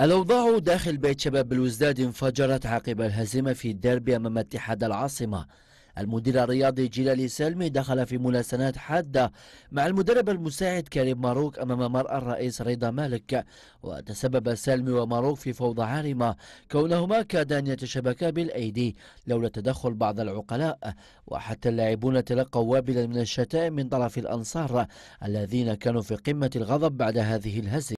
الأوضاع داخل بيت شباب بلوزداد انفجرت عقب الهزيمة في الديربي أمام اتحاد العاصمة المدير الرياضي جيلالي سلمي دخل في ملاسنات حادة مع المدرب المساعد كريم ماروك أمام مرأى الرئيس رضا مالك وتسبب سلمي وماروك في فوضى عارمة كونهما كادا يتشبكا يتشابكا بالأيدي لولا تدخل بعض العقلاء وحتى اللاعبون تلقوا وابلا من الشتائم من طرف الأنصار الذين كانوا في قمة الغضب بعد هذه الهزيمة